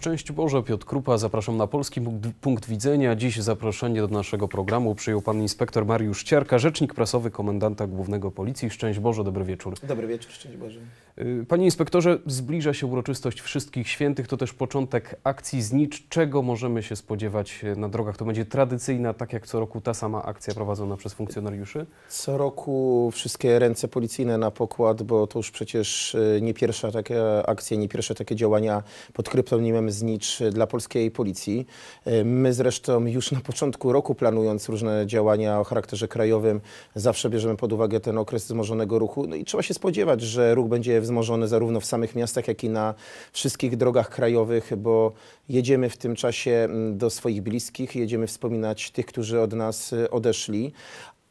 Szczęść Boże, Piotr Krupa, zapraszam na polski punkt widzenia. Dziś zaproszenie do naszego programu przyjął pan inspektor Mariusz Ciarka, rzecznik prasowy komendanta głównego policji. Szczęść Boże, dobry wieczór. Dobry wieczór, szczęść Boże. Y, panie inspektorze, zbliża się uroczystość Wszystkich Świętych, to też początek akcji Znicz. Czego możemy się spodziewać y, na drogach? To będzie tradycyjna, tak jak co roku, ta sama akcja prowadzona przez funkcjonariuszy? Co roku wszystkie ręce policyjne na pokład, bo to już przecież y, nie pierwsza taka akcja, nie pierwsze takie działania pod kryptonimem system znicz dla polskiej policji. E, my zresztą już na początku roku planując różne działania o charakterze krajowym zawsze bierzemy pod uwagę ten okres wzmożonego ruchu. No i trzeba się spodziewać, że ruch będzie wzmożony zarówno w samych miastach, jak i na wszystkich drogach krajowych, bo jedziemy w tym czasie mm, do swoich bliskich, jedziemy wspominać tych, którzy od nas e, odeszli,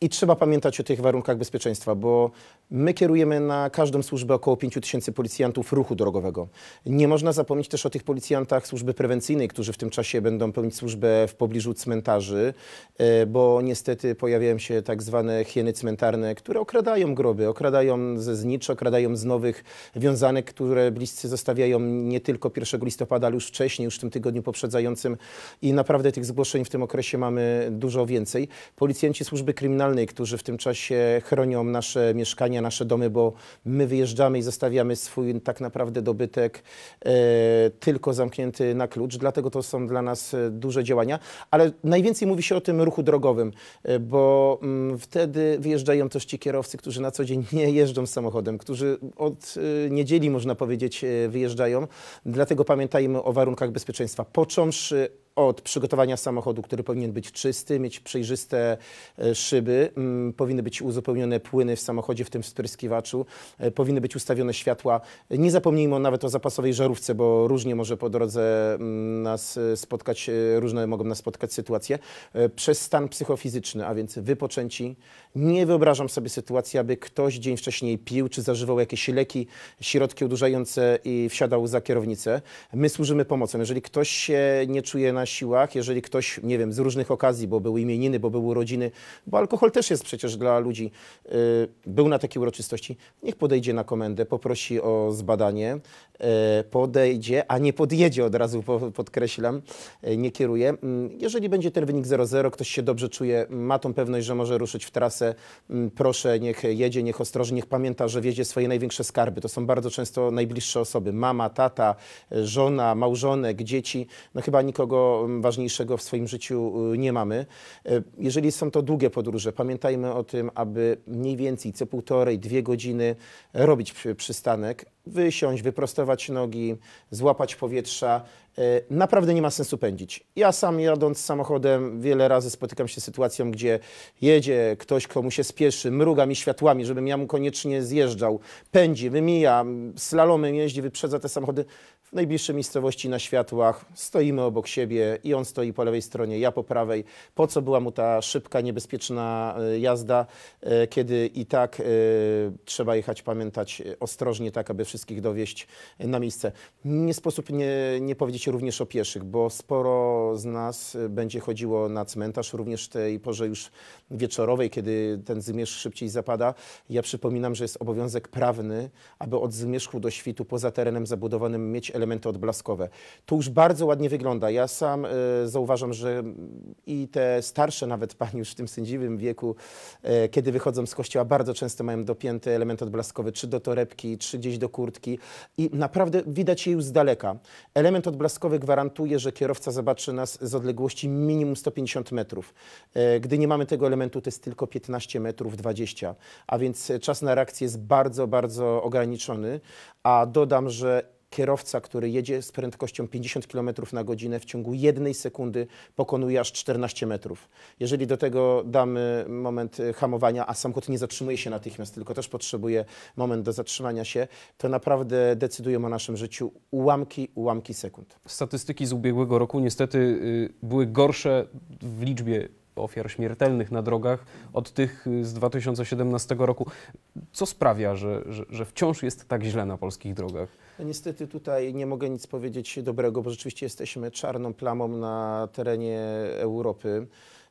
i trzeba pamiętać o tych warunkach bezpieczeństwa, bo my kierujemy na każdą służbę około 5 tysięcy policjantów ruchu drogowego. Nie można zapomnieć też o tych policjantach służby prewencyjnej, którzy w tym czasie będą pełnić służbę w pobliżu cmentarzy, e, bo niestety pojawiają się tak zwane hieny cmentarne, które okradają groby, okradają ze znicz, okradają z nowych wiązanek, które bliscy zostawiają nie tylko 1 listopada, ale już wcześniej, już w tym tygodniu poprzedzającym i naprawdę tych zgłoszeń w tym okresie mamy dużo więcej. Policjanci służby kryminalnej komunalnej, którzy w tym czasie chronią nasze mieszkania, nasze domy, bo my wyjeżdżamy i zostawiamy swój tak naprawdę dobytek e, tylko zamknięty na klucz. Dlatego to są dla nas e, duże działania. Ale najwięcej mówi się o tym ruchu drogowym, e, bo m, mm, wtedy wyjeżdżają też ci kierowcy, którzy na co dzień nie jeżdżą samochodem, którzy od y, niedzieli, można powiedzieć, wyjeżdżają. Dlatego pamiętajmy o warunkach bezpieczeństwa. Począwszy od przygotowania samochodu, który powinien być czysty, mieć przejrzyste e, szyby, mm, powinny być uzupełnione płyny w samochodzie, w tym spryskiwaczu, e, powinny być ustawione światła. Nie zapomnijmy nawet o zapasowej żarówce, bo różnie może po drodze mm, nas e, spotkać, różne mogą nas spotkać sytuacje, przez stan psychofizyczny, a więc wypoczęci. Nie wyobrażam sobie sytuacji, aby ktoś dzień wcześniej pił czy zażywał jakieś leki, środki odurzające i wsiadał za kierownicę. My służymy pomocą. Jeżeli ktoś się nie czuje na siłach, jeżeli ktoś, nie wiem, z różnych okazji, bo były imieniny, bo były urodziny, bo alkohol też jest przecież dla ludzi, y, był na takiej uroczystości, niech podejdzie na komendę, poprosi o zbadanie, y, podejdzie, a nie podjedzie od razu, podkreślam, y, nie kieruje. Mm, jeżeli będzie ten wynik 0-0, ktoś się dobrze czuje, ma tą pewność, że może ruszyć w trasę, mm, proszę, niech jedzie, niech ostrożnie, niech pamięta, że wiedzie swoje największe skarby. To są bardzo często najbliższe osoby, mama, tata, żona, małżonek, dzieci. No chyba nikogo ważniejszego w swoim życiu y, nie mamy. E, jeżeli są to długie podróże, pamiętajmy o tym, aby mniej więcej co półtorej, dwie godziny robić przystanek, wysiąść, wyprostować nogi, złapać powietrza. E, naprawdę nie ma sensu pędzić. Ja sam jadąc samochodem wiele razy spotykam się z sytuacją, gdzie jedzie ktoś, komu się spieszy, mruga mi światłami, żebym ja mu koniecznie zjeżdżał, pędzi, wymija, slalomem jeździ, wyprzedza te samochody w najbliższej miejscowości na światłach, stoimy obok siebie i on stoi po lewej stronie, ja po prawej. Po co była mu ta szybka, niebezpieczna e, jazda, e, kiedy i tak e, trzeba jechać, pamiętać ostrożnie, tak aby wszystkich dowieść na miejsce. Nie sposób nie, nie powiedzieć również o pieszych, bo sporo z nas będzie chodziło na cmentarz, również w tej porze już wieczorowej, kiedy ten zmierzch szybciej zapada. Ja przypominam, że jest obowiązek prawny, aby od zmierzchu do świtu poza terenem zabudowanym mieć elementy odblaskowe. To już bardzo ładnie wygląda. Ja sam e, zauważam, że i te starsze nawet pani już w tym sędziwym wieku, e, kiedy wychodzą z kościoła, bardzo często mają dopięty element odblaskowy, czy do torebki, czy gdzieś do kurtki i naprawdę widać je już z daleka. Element odblaskowy gwarantuje, że kierowca zobaczy nas z odległości minimum 150 metrów. E, gdy nie mamy tego elementu, to jest tylko 15 metrów 20, a więc czas na reakcję jest bardzo, bardzo ograniczony, a dodam, że kierowca, który jedzie z prędkością 50 km na godzinę w ciągu jednej sekundy pokonuje aż 14 metrów. Jeżeli do tego damy moment y, hamowania, a samochód nie zatrzymuje się natychmiast, tylko też potrzebuje moment do zatrzymania się, to naprawdę decydują o naszym życiu ułamki, ułamki sekund. Statystyki z ubiegłego roku niestety y, były gorsze w liczbie ofiar śmiertelnych na drogach od tych y, z 2017 roku. Co sprawia, że, że, że wciąż jest tak źle na polskich drogach? No niestety tutaj nie mogę nic powiedzieć dobrego, bo rzeczywiście jesteśmy czarną plamą na terenie Europy.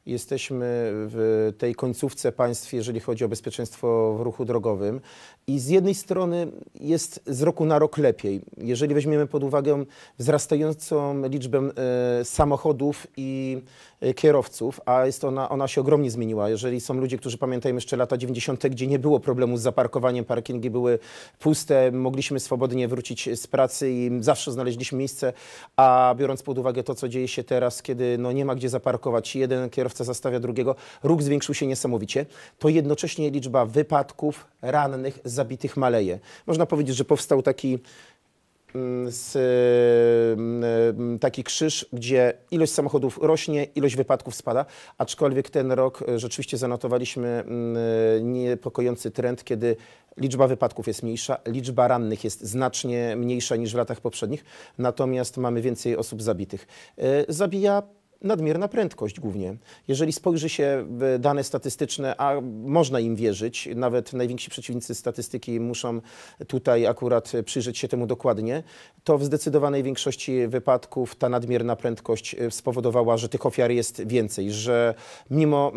Jesteśmy w tej końcówce państw, jeżeli chodzi o bezpieczeństwo w ruchu drogowym. I z jednej strony jest z roku na rok lepiej. Jeżeli weźmiemy pod uwagę wzrastającą liczbę e, samochodów i e, kierowców, a jest ona, ona się ogromnie zmieniła. Jeżeli są ludzie, którzy pamiętają jeszcze lata 90., gdzie nie było problemu z zaparkowaniem, parkingi były puste, mogliśmy swobodnie wrócić z pracy i zawsze znaleźliśmy miejsce, a biorąc pod uwagę to, co dzieje się teraz, kiedy no nie ma gdzie zaparkować, jeden kierowca zastawia drugiego. Róg zwiększył się niesamowicie. To jednocześnie liczba wypadków, rannych, zabitych maleje. Można powiedzieć, że powstał taki mm, z, mm, mm, taki krzyż, gdzie ilość samochodów rośnie, ilość wypadków spada, aczkolwiek ten rok e, rzeczywiście zanotowaliśmy niepokojący trend, kiedy liczba wypadków jest mniejsza, liczba rannych jest znacznie mniejsza niż w latach poprzednich, natomiast mamy więcej osób zabitych. E, zabija nadmierna prędkość głównie. Jeżeli spojrzy się w dane statystyczne, a można im wierzyć, nawet najwięksi przeciwnicy statystyki muszą tutaj akurat przyjrzeć się temu dokładnie, to w zdecydowanej większości wypadków ta nadmierna prędkość e, spowodowała, że tych ofiar jest więcej, że mimo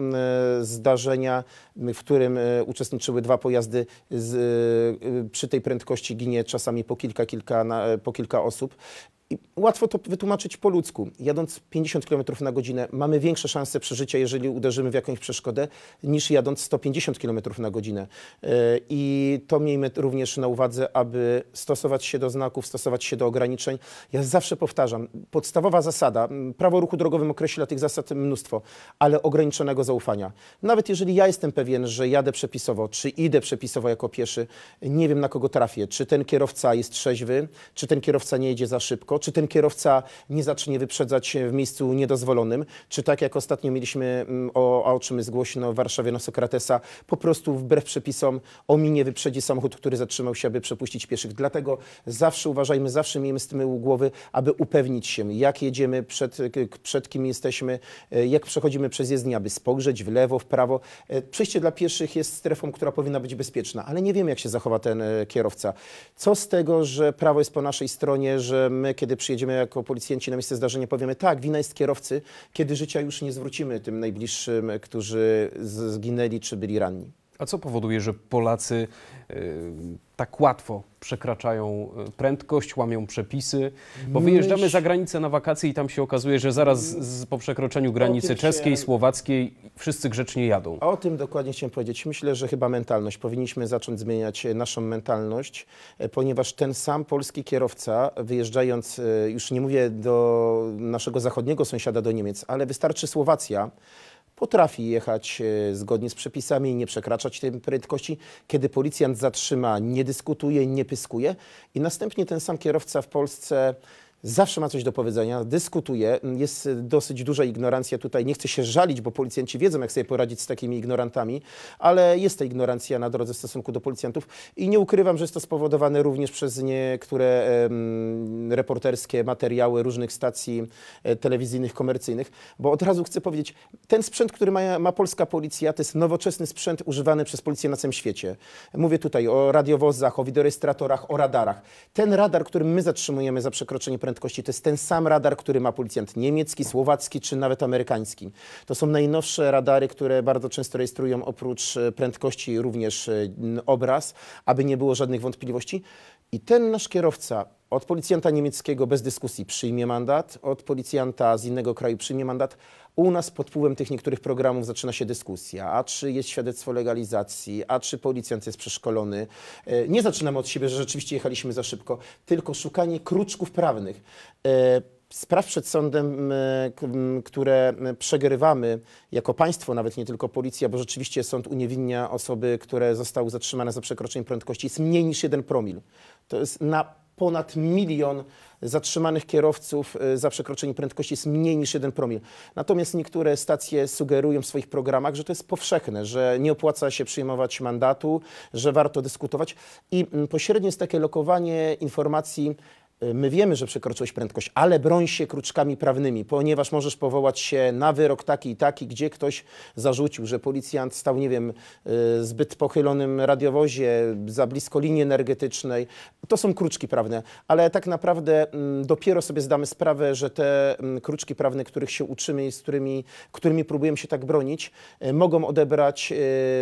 e, zdarzenia, w którym e, uczestniczyły dwa pojazdy, z, przy tej prędkości ginie czasami po kilka, kilka, po kilka osób, i łatwo to wytłumaczyć po ludzku. Jadąc 50 km na godzinę mamy większe szanse przeżycia, jeżeli uderzymy w jakąś przeszkodę, niż jadąc 150 km na godzinę. E, I to miejmy również na uwadze, aby stosować się do znaków, stosować się do ograniczeń. Ja zawsze powtarzam, podstawowa zasada, prawo ruchu drogowym określa tych zasad mnóstwo, ale ograniczonego zaufania. Nawet jeżeli ja jestem pewien, że jadę przepisowo, czy idę przepisowo jako pieszy, nie wiem na kogo trafię, czy ten kierowca jest trzeźwy, czy ten kierowca nie jedzie za szybko, czy ten kierowca nie zacznie wyprzedzać e, w miejscu niedozwolonym, czy tak jak ostatnio mieliśmy, mm, o, a o czym w Warszawie na no, Sokratesa, po prostu wbrew przepisom ominie wyprzedzi samochód, który zatrzymał się, aby przepuścić pieszych. Dlatego zawsze uważajmy, zawsze miejmy z u głowy, aby upewnić się, jak jedziemy, przed, przed kim jesteśmy, e, jak przechodzimy przez jezdnię, aby spojrzeć w lewo, w prawo. E, przejście dla pieszych jest strefą, która powinna być bezpieczna, ale nie wiem, jak się zachowa ten kierowca. Co z tego, że prawo jest po naszej stronie, że my, kiedy kiedy przyjedziemy jako policjanci na miejsce zdarzenia, powiemy tak, wina jest kierowcy, kiedy życia już nie zwrócimy tym najbliższym, którzy zginęli czy byli ranni. A co powoduje, że Polacy y, tak łatwo przekraczają e, prędkość, łamią przepisy, bo wyjeżdżamy za granicę na wakacje i tam się okazuje, że zaraz z, po przekroczeniu granicy czeskiej, słowackiej wszyscy grzecznie jadą. O tym dokładnie chciałem powiedzieć. Myślę, że chyba mentalność. Powinniśmy zacząć zmieniać e, naszą mentalność, e, ponieważ ten sam polski kierowca wyjeżdżając, już nie mówię do naszego zachodniego sąsiada, do Niemiec, ale wystarczy Słowacja, potrafi jechać e, zgodnie z przepisami i nie przekraczać tej prędkości. Kiedy policjant zatrzyma, nie dyskutuje, nie pyskuje i następnie ten sam kierowca w Polsce zawsze ma coś do powiedzenia, dyskutuje, jest dosyć duża ignorancja tutaj, nie chcę się żalić, bo policjanci wiedzą, jak sobie poradzić z takimi ignorantami, ale jest ta ignorancja na drodze w stosunku do policjantów i nie ukrywam, że jest to spowodowane również przez niektóre reporterskie materiały różnych stacji e, telewizyjnych, komercyjnych, bo od razu chcę powiedzieć, ten sprzęt, który ma, ma polska policja, to jest nowoczesny sprzęt używany przez policję na całym świecie. Mówię tutaj o radiowozach, o wideorejestratorach, o radarach. Ten radar, który my zatrzymujemy za przekroczenie prędkości, prędkości. To jest ten sam radar, który ma policjant niemiecki, słowacki czy nawet amerykański. To są najnowsze radary, które bardzo często rejestrują oprócz e, prędkości również e, obraz, aby nie było żadnych wątpliwości. I ten nasz kierowca od policjanta niemieckiego bez dyskusji przyjmie mandat, od policjanta z innego kraju przyjmie mandat. U nas pod wpływem tych niektórych programów zaczyna się dyskusja, a czy jest świadectwo legalizacji, a czy policjant jest przeszkolony. E, nie zaczynamy od siebie, że rzeczywiście jechaliśmy za szybko, tylko szukanie kruczków prawnych. E, spraw przed sądem, które przegrywamy jako państwo, nawet nie tylko policja, bo rzeczywiście sąd uniewinnia osoby, które zostały zatrzymane za przekroczenie prędkości, jest mniej niż jeden promil. To jest na ponad milion zatrzymanych kierowców y, za przekroczenie prędkości jest mniej niż jeden promil. Natomiast niektóre stacje sugerują w swoich programach, że to jest powszechne, że nie opłaca się przyjmować mandatu, że warto dyskutować i pośrednio jest takie lokowanie informacji Y, my wiemy, że przekroczyłeś prędkość, ale broń się kruczkami prawnymi, ponieważ możesz powołać się na wyrok taki i taki, gdzie ktoś zarzucił, że policjant stał, nie wiem, y, zbyt pochylonym radiowozie, za blisko linii energetycznej. To są kruczki prawne, ale tak naprawdę mm, dopiero sobie zdamy sprawę, że te mm, kruczki prawne, których się uczymy i z którymi, którymi próbujemy się tak bronić, y, mogą odebrać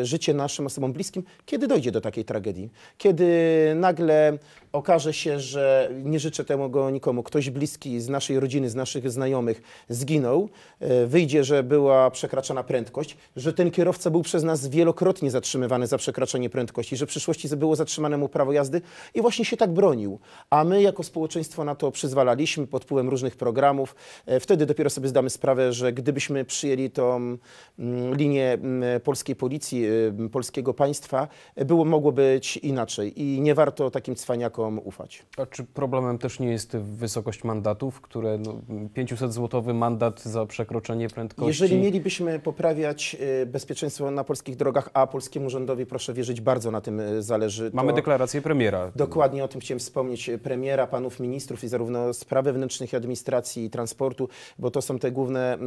życie naszym osobom bliskim, kiedy dojdzie do takiej tragedii. Kiedy nagle okaże się, że nie życzę tego nikomu. Ktoś bliski z naszej rodziny, z naszych znajomych zginął, e, wyjdzie, że była przekraczana prędkość, że ten kierowca był przez nas wielokrotnie zatrzymywany za przekraczanie prędkości, że w przyszłości było zatrzymane mu prawo jazdy i właśnie się tak bronił. A my jako społeczeństwo na to przyzwalaliśmy pod wpływem różnych programów. E, wtedy dopiero sobie zdamy sprawę, że gdybyśmy przyjęli tą mm, linię mm, polskiej policji, e, polskiego państwa, było mogło być inaczej i nie warto takim cwaniakom ufać. A czy problemem też nie jest wysokość mandatów, które no, 500 złotowy mandat za przekroczenie prędkości. Jeżeli mielibyśmy poprawiać y, bezpieczeństwo na polskich drogach, a polskiemu rządowi proszę wierzyć, bardzo na tym y, zależy. To... Mamy deklarację premiera. Dokładnie o tym chciałem wspomnieć. Y, premiera, panów ministrów i zarówno spraw wewnętrznych, administracji i transportu, bo to są te główne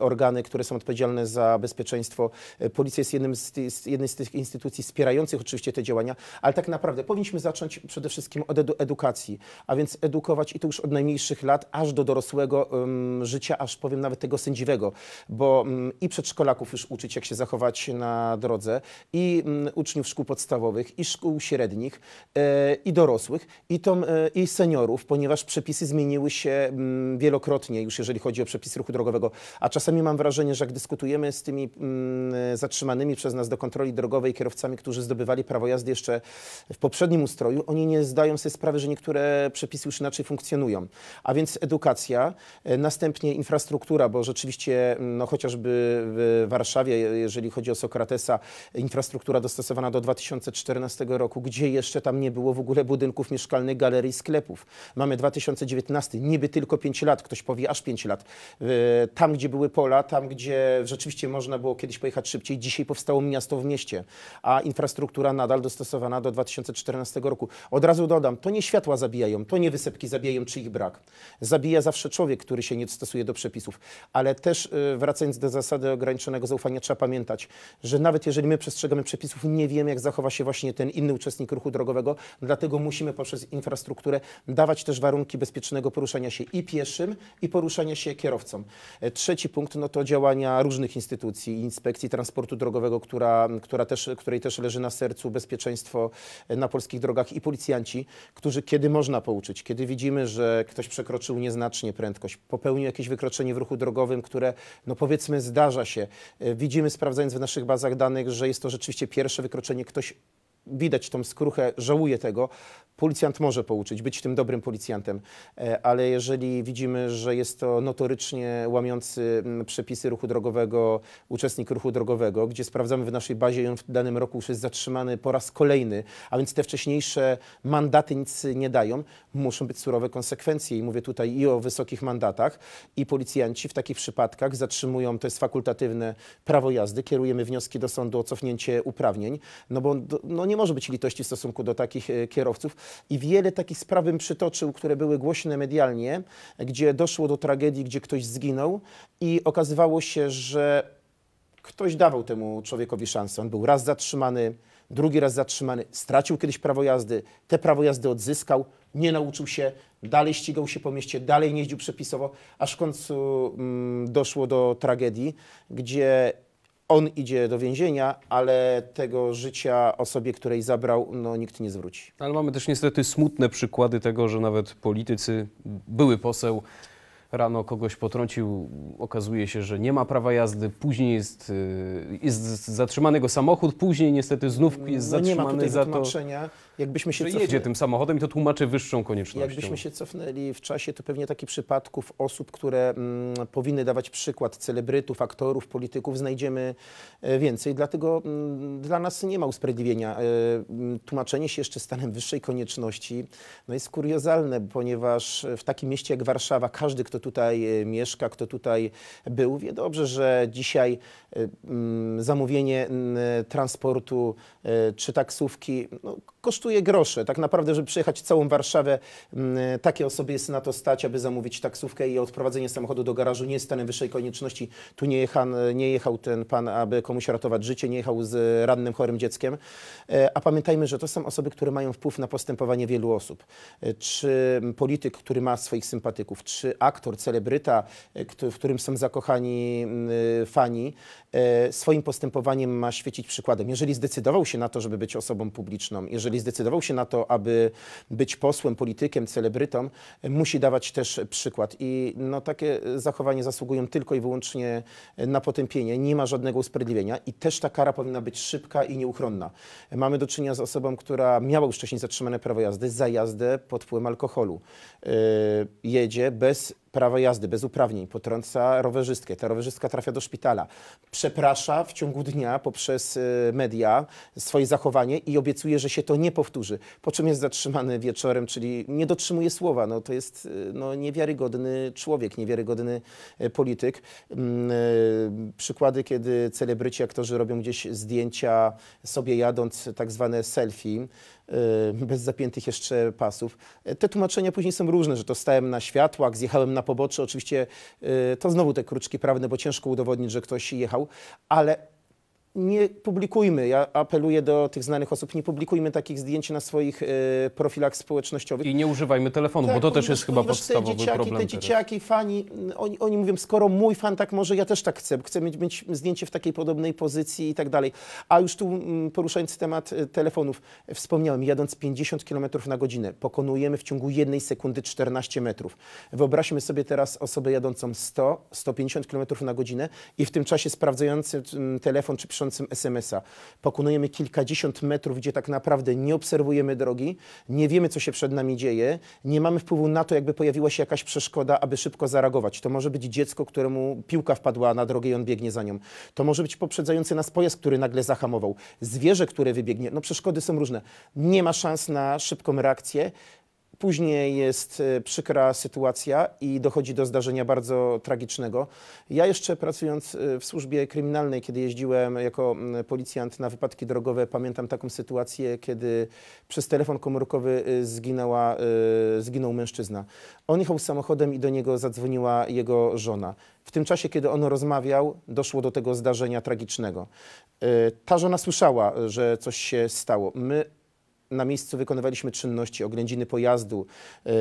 organy, które są odpowiedzialne za bezpieczeństwo. Policja jest jednym z, jest jednej z tych instytucji wspierających oczywiście te działania, ale tak naprawdę powinniśmy zacząć przede wszystkim od edu edukacji, a więc edukować i to już od najmniejszych lat, aż do dorosłego um, życia, aż powiem nawet tego sędziwego, bo um, i przedszkolaków już uczyć, jak się zachować na drodze, i um, uczniów szkół podstawowych, i szkół średnich, e, i dorosłych, i, tom, e, i seniorów, ponieważ przepisy zmieniły się mm, wielokrotnie, już jeżeli chodzi o przepisy ruchu drogowego, a czasami mam wrażenie, że jak dyskutujemy z tymi e, zatrzymanymi przez nas do kontroli drogowej kierowcami, którzy zdobywali prawo jazdy jeszcze w poprzednim ustroju, oni nie zdają sobie sprawy, że że niektóre przepisy już inaczej funkcjonują. A więc edukacja, e, następnie infrastruktura, bo rzeczywiście mm, no, chociażby w Warszawie, e, jeżeli chodzi o Sokratesa, infrastruktura dostosowana do 2014 roku, gdzie jeszcze tam nie było w ogóle budynków mieszkalnych, galerii, sklepów. Mamy 2019, niby tylko 5 lat, ktoś powie aż 5 lat. Tam, gdzie były pola, tam, gdzie rzeczywiście można było kiedyś pojechać szybciej, dzisiaj powstało miasto w mieście, a infrastruktura nadal dostosowana do 2014 roku. Od razu dodam, to nie światła zabijają, to nie wysepki zabijają, czy ich brak. Zabija zawsze człowiek, który się nie stosuje do przepisów. Ale też y, wracając do zasady ograniczonego zaufania, trzeba pamiętać, że nawet jeżeli my przestrzegamy przepisów, nie wiemy, jak zachowa się właśnie ten inny uczestnik ruchu drogowego, dlatego musimy poprzez infrastrukturę dawać też warunki bezpiecznego poruszania się i pieszym, i poruszania się kierowcom. E, trzeci punkt no to działania różnych instytucji, inspekcji transportu drogowego, która, która też, której też leży na sercu bezpieczeństwo e, na polskich drogach i policjanci, którzy że kiedy można pouczyć, kiedy widzimy, że ktoś przekroczył nieznacznie prędkość, popełnił jakieś wykroczenie w ruchu drogowym, które no powiedzmy zdarza się. E, widzimy, sprawdzając w naszych bazach danych, że jest to rzeczywiście pierwsze wykroczenie, ktoś widać tą skruchę, żałuję tego. Policjant może pouczyć, być tym dobrym policjantem, e, ale jeżeli widzimy, że jest to notorycznie łamiący mm, przepisy ruchu drogowego, uczestnik ruchu drogowego, gdzie sprawdzamy w naszej bazie ją on w danym roku już jest zatrzymany po raz kolejny, a więc te wcześniejsze mandaty nic nie dają, muszą być surowe konsekwencje i mówię tutaj i o wysokich mandatach i policjanci w takich przypadkach zatrzymują, to jest fakultatywne prawo jazdy, kierujemy wnioski do sądu o cofnięcie uprawnień, no bo no nie nie może być litości w stosunku do takich e, kierowców. I wiele takich spraw bym przytoczył, które były głośne medialnie, gdzie doszło do tragedii, gdzie ktoś zginął i okazywało się, że ktoś dawał temu człowiekowi szansę. On był raz zatrzymany, drugi raz zatrzymany, stracił kiedyś prawo jazdy, te prawo jazdy odzyskał, nie nauczył się, dalej ścigał się po mieście, dalej nie jeździł przepisowo, aż w końcu mm, doszło do tragedii, gdzie on idzie do więzienia, ale tego życia osobie, której zabrał, no, nikt nie zwróci. Ale mamy też niestety smutne przykłady tego, że nawet politycy, były poseł, rano kogoś potrącił, okazuje się, że nie ma prawa jazdy, później jest, y, jest zatrzymany go samochód, później niestety znów no jest no, zatrzymany za to jakbyśmy się że cofnęli, jedzie tym samochodem i to tłumaczy wyższą konieczność. Jakbyśmy się cofnęli w czasie, to pewnie takich przypadków osób, które mm, powinny dawać przykład celebrytów, aktorów, polityków, znajdziemy e, więcej. Dlatego mm, dla nas nie ma usprawiedliwienia. E, mm, tłumaczenie się jeszcze stanem wyższej konieczności no jest kuriozalne, ponieważ w takim mieście jak Warszawa każdy, kto tutaj e, mieszka, kto tutaj był, wie dobrze, że dzisiaj mm, zamówienie transportu czy taksówki no, kosztuje kosztuje grosze. Tak naprawdę, żeby przejechać całą Warszawę, mm, e, takie osoby jest na to stać, aby zamówić taksówkę i odprowadzenie samochodu do garażu nie jest stanem wyższej konieczności. Tu nie, jecha, e, nie jechał ten pan, aby komuś ratować życie, nie jechał z rannym, chorym dzieckiem. E, a pamiętajmy, że to są osoby, które mają wpływ na postępowanie wielu osób. Czy polityk, który ma swoich sympatyków, czy aktor, celebryta, w którym są zakochani mm, fani, swoim postępowaniem ma świecić przykładem. Jeżeli zdecydował się na to, żeby być osobą publiczną, jeżeli zdecydował zdecydował się na to, aby być posłem, politykiem, celebrytą, musi dawać też przykład. I no, takie zachowanie zasługują tylko i wyłącznie na potępienie. Nie ma żadnego usprawiedliwienia i też ta kara powinna być szybka i nieuchronna. Mamy do czynienia z osobą, która miała już wcześniej zatrzymane prawo jazdy za jazdę pod wpływem alkoholu. Yy, jedzie bez prawa jazdy bez uprawnień, potrąca rowerzystkę, ta rowerzystka trafia do szpitala, przeprasza w ciągu dnia poprzez y, media swoje zachowanie i obiecuje, że się to nie powtórzy, po czym jest zatrzymany wieczorem, czyli nie dotrzymuje słowa. No, to jest y, no, niewiarygodny człowiek, niewiarygodny y, polityk. Mm, przykłady, kiedy celebryci, aktorzy robią gdzieś zdjęcia sobie jadąc, tak zwane selfie, bez zapiętych jeszcze pasów. E, te tłumaczenia później są różne, że to stałem na światłach, zjechałem na poboczy. Oczywiście y, to znowu te kruczki prawne, bo ciężko udowodnić, że ktoś jechał, ale nie publikujmy, ja apeluję do tych znanych osób, nie publikujmy takich zdjęć na swoich y, profilach społecznościowych. I nie używajmy telefonu, tak, bo to tak, też jest chyba podstawowy te dzieciaki, problem. Te teraz. dzieciaki, fani, oni, oni mówią, skoro mój fan tak może, ja też tak chcę, chcę mieć, mieć zdjęcie w takiej podobnej pozycji i tak dalej. A już tu mm, poruszając temat e, telefonów, wspomniałem, jadąc 50 km na godzinę, pokonujemy w ciągu jednej sekundy 14 metrów. Wyobraźmy sobie teraz osobę jadącą 100, 150 km na godzinę i w tym czasie sprawdzający mm, telefon czy przynajmniej dotyczącym SMS-a. Pokonujemy kilkadziesiąt metrów, gdzie tak naprawdę nie obserwujemy drogi, nie wiemy, co się przed nami dzieje, nie mamy wpływu na to, jakby pojawiła się jakaś przeszkoda, aby szybko zareagować. To może być dziecko, któremu piłka wpadła na drogę i on biegnie za nią. To może być poprzedzający nas pojazd, który nagle zahamował. Zwierzę, które wybiegnie. No przeszkody są różne. Nie ma szans na szybką reakcję. Później jest e, przykra sytuacja i dochodzi do zdarzenia bardzo tragicznego. Ja jeszcze pracując e, w służbie kryminalnej, kiedy jeździłem jako mm, policjant na wypadki drogowe, pamiętam taką sytuację, kiedy przez telefon komórkowy e, zginęła, zginął mężczyzna. On jechał samochodem i do niego zadzwoniła jego żona. W tym czasie, kiedy on rozmawiał, doszło do tego zdarzenia tragicznego. Ta żona słyszała, że coś się stało. My na miejscu wykonywaliśmy czynności, oględziny pojazdu, yy,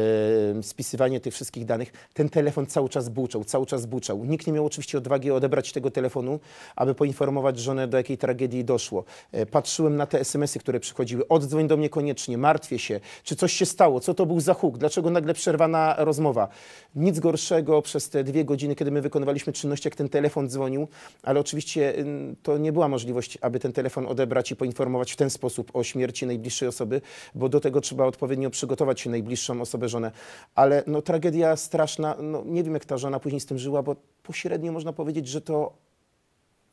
spisywanie tych wszystkich danych. Ten telefon cały czas buczał, cały czas buczał. Nikt nie miał oczywiście odwagi odebrać tego telefonu, aby poinformować żonę, do jakiej tragedii doszło. Yy, patrzyłem na te SMS-y, które przychodziły. Oddzwoń do mnie koniecznie, martwię się. Czy coś się stało? Co to był za huk? Dlaczego nagle przerwana rozmowa? Nic gorszego przez te dwie godziny, kiedy my wykonywaliśmy czynności, jak ten telefon dzwonił, ale oczywiście yy, to nie była możliwość, aby ten telefon odebrać i poinformować w ten sposób o śmierci najbliższej osoby osoby, bo do tego trzeba odpowiednio przygotować się najbliższą osobę, żonę. Ale no, tragedia straszna, no, nie wiem jak ta żona później z tym żyła, bo pośrednio można powiedzieć, że to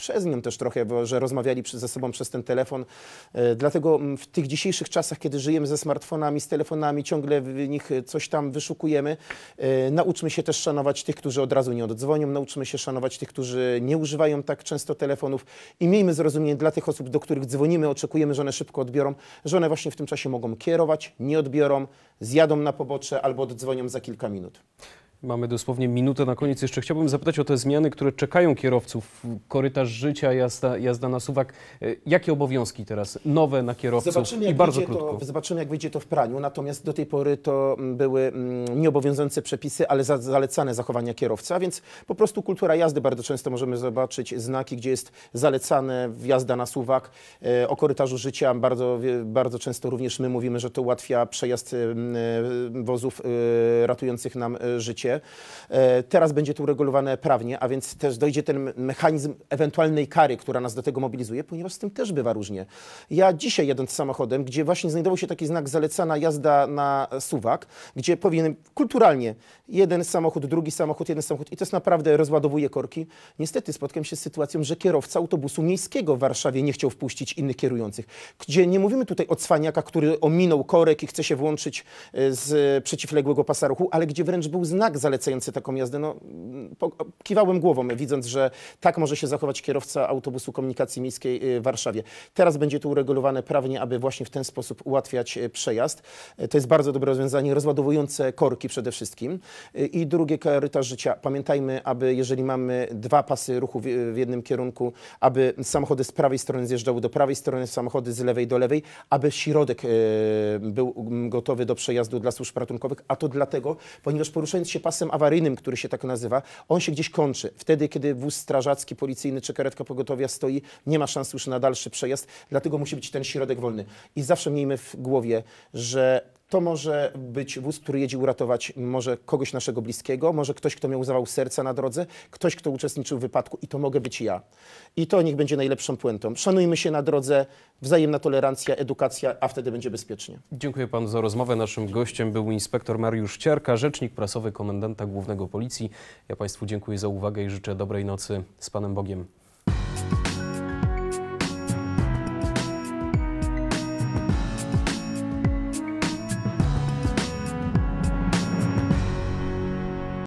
przez nią też trochę, bo, że rozmawiali ze sobą przez ten telefon. E, dlatego mm, w tych dzisiejszych czasach, kiedy żyjemy ze smartfonami, z telefonami, ciągle w nich coś tam wyszukujemy, e, nauczmy się też szanować tych, którzy od razu nie oddzwonią, nauczmy się szanować tych, którzy nie używają tak często telefonów i miejmy zrozumienie dla tych osób, do których dzwonimy, oczekujemy, że one szybko odbiorą, że one właśnie w tym czasie mogą kierować, nie odbiorą, zjadą na pobocze albo oddzwonią za kilka minut. Mamy dosłownie minutę na koniec. Jeszcze chciałbym zapytać o te zmiany, które czekają kierowców. Korytarz życia, jazda, jazda na suwak. E, jakie obowiązki teraz nowe na kierowców? Zobaczymy, I bardzo krótko. To, zobaczymy, jak wyjdzie to w praniu. Natomiast do tej pory to mm, były mm, nieobowiązujące przepisy, ale za, zalecane zachowania kierowcy. A więc po prostu kultura jazdy. Bardzo często możemy zobaczyć znaki, gdzie jest zalecane jazda na suwak. E, o korytarzu życia bardzo, bardzo często również my mówimy, że to ułatwia przejazd e, wozów ratujących nam życie E, teraz będzie to uregulowane prawnie, a więc też dojdzie ten mechanizm ewentualnej kary, która nas do tego mobilizuje, ponieważ z tym też bywa różnie. Ja dzisiaj jadąc samochodem, gdzie właśnie znajdował się taki znak zalecana jazda na suwak, gdzie powinienem kulturalnie jeden samochód, drugi samochód, jeden samochód i to jest naprawdę rozładowuje korki. Niestety spotkałem się z sytuacją, że kierowca autobusu miejskiego w Warszawie nie chciał wpuścić innych kierujących, gdzie nie mówimy tutaj o cwaniaka, który ominął korek i chce się włączyć e, z przeciwległego pasa ruchu, ale gdzie wręcz był znak zalecający taką jazdę, no, kiwałem głową, widząc, że tak może się zachować kierowca autobusu komunikacji miejskiej y, w Warszawie. Teraz będzie to uregulowane prawnie, aby właśnie w ten sposób ułatwiać y, przejazd. Y, to jest bardzo dobre rozwiązanie, rozładowujące korki przede wszystkim. I drugie korytarz życia. Pamiętajmy, aby jeżeli mamy dwa pasy ruchu w jednym kierunku, aby samochody z prawej strony zjeżdżały do prawej strony, samochody z lewej do lewej, aby środek był gotowy do przejazdu dla służb ratunkowych, a to dlatego, ponieważ poruszając się pasem pasem awaryjnym, który się tak nazywa, on się gdzieś kończy. Wtedy, kiedy wóz strażacki, policyjny czy karetka pogotowia stoi, nie ma szans już na dalszy przejazd, dlatego musi być ten środek wolny. I zawsze miejmy w głowie, że to może być wóz, który jedzie uratować może kogoś naszego bliskiego, może ktoś, kto miał zawał serca na drodze, ktoś, kto uczestniczył w wypadku i to mogę być ja. I to niech będzie najlepszą puentą. Szanujmy się na drodze, wzajemna tolerancja, edukacja, a wtedy będzie bezpiecznie. Dziękuję panu za rozmowę. Naszym gościem był inspektor Mariusz Ciarka, rzecznik prasowy komendanta głównego policji. Ja państwu dziękuję za uwagę i życzę dobrej nocy z panem Bogiem.